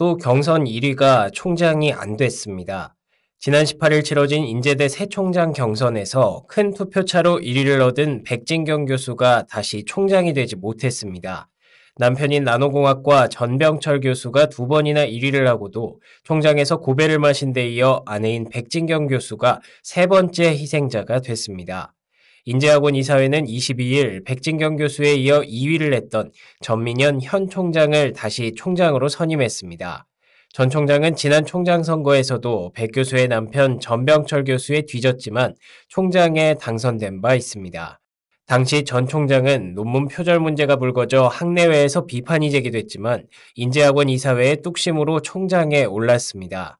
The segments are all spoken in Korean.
또 경선 1위가 총장이 안 됐습니다. 지난 18일 치러진 인제대 새 총장 경선에서 큰 투표차로 1위를 얻은 백진경 교수가 다시 총장이 되지 못했습니다. 남편인 나노공학과 전병철 교수가 두 번이나 1위를 하고도 총장에서 고배를 마신 데 이어 아내인 백진경 교수가 세 번째 희생자가 됐습니다. 인재학원 이사회는 22일 백진경 교수에 이어 2위를 냈던 전민현 현 총장을 다시 총장으로 선임했습니다. 전 총장은 지난 총장 선거에서도 백 교수의 남편 전병철 교수에 뒤졌지만 총장에 당선된 바 있습니다. 당시 전 총장은 논문 표절 문제가 불거져 학내외에서 비판이 제기됐지만 인재학원 이사회의 뚝심으로 총장에 올랐습니다.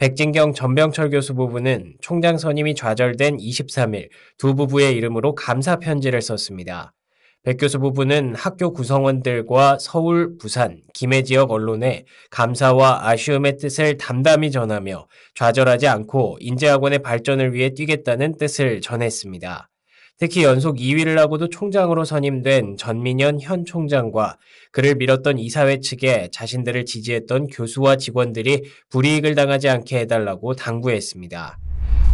백진경 전병철 교수 부부는 총장 선임이 좌절된 23일 두 부부의 이름으로 감사 편지를 썼습니다. 백 교수 부부는 학교 구성원들과 서울, 부산, 김해 지역 언론에 감사와 아쉬움의 뜻을 담담히 전하며 좌절하지 않고 인재학원의 발전을 위해 뛰겠다는 뜻을 전했습니다. 특히 연속 2위를 하고도 총장으로 선임된 전민현 현 총장과 그를 밀었던 이사회 측에 자신들을 지지했던 교수와 직원들이 불이익을 당하지 않게 해달라고 당부했습니다.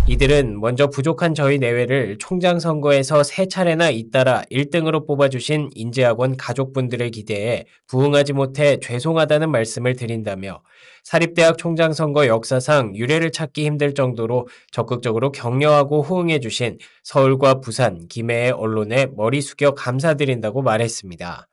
이들은 먼저 부족한 저희 내외를 총장 선거에서 세 차례나 잇따라 1등으로 뽑아주신 인재학원 가족분들의 기대에 부응하지 못해 죄송하다는 말씀을 드린다며 사립대학 총장 선거 역사상 유례를 찾기 힘들 정도로 적극적으로 격려하고 호응해주신 서울과 부산, 김해의 언론에 머리 숙여 감사드린다고 말했습니다.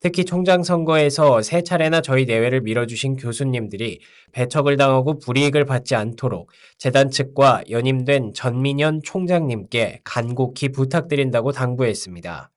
특히 총장 선거에서 세 차례나 저희 내외를 밀어주신 교수님들이 배척을 당하고 불이익을 받지 않도록 재단 측과 연임된 전민현 총장님께 간곡히 부탁드린다고 당부했습니다.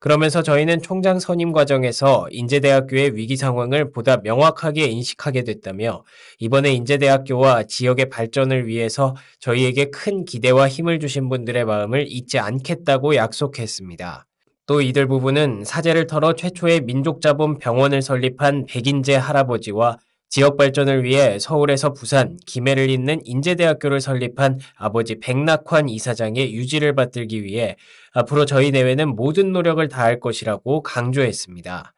그러면서 저희는 총장 선임 과정에서 인제대학교의 위기 상황을 보다 명확하게 인식하게 됐다며 이번에 인제대학교와 지역의 발전을 위해서 저희에게 큰 기대와 힘을 주신 분들의 마음을 잊지 않겠다고 약속했습니다. 또 이들 부부는 사제를 털어 최초의 민족자본 병원을 설립한 백인재 할아버지와 지역 발전을 위해 서울에서 부산, 김해를 잇는 인제대학교를 설립한 아버지 백낙환 이사장의 유지를 받들기 위해 앞으로 저희 내외는 모든 노력을 다할 것이라고 강조했습니다.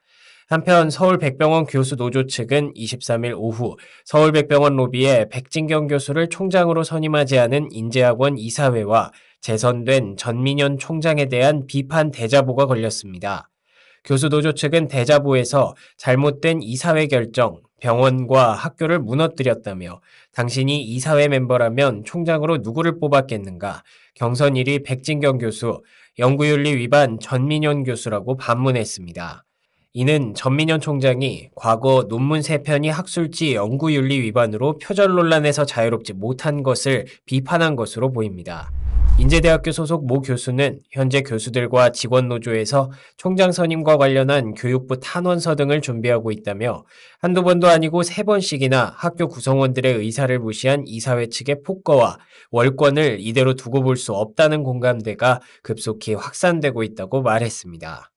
한편 서울백병원 교수 노조 측은 23일 오후 서울백병원 로비에 백진경 교수를 총장으로 선임하지 않은 인제학원 이사회와 재선된 전민현 총장에 대한 비판 대자보가 걸렸습니다. 교수도조 측은 대자보에서 잘못된 이사회 결정, 병원과 학교를 무너뜨렸다며 당신이 이사회 멤버라면 총장으로 누구를 뽑았겠는가, 경선 1위 백진경 교수, 연구윤리 위반 전민현 교수라고 반문했습니다. 이는 전민현 총장이 과거 논문 3편이 학술지 연구윤리 위반으로 표절 논란에서 자유롭지 못한 것을 비판한 것으로 보입니다. 인제대학교 소속 모 교수는 현재 교수들과 직원 노조에서 총장 선임과 관련한 교육부 탄원서 등을 준비하고 있다며 한두 번도 아니고 세 번씩이나 학교 구성원들의 의사를 무시한 이사회 측의 폭거와 월권을 이대로 두고 볼 수 없다는 공감대가 급속히 확산되고 있다고 말했습니다.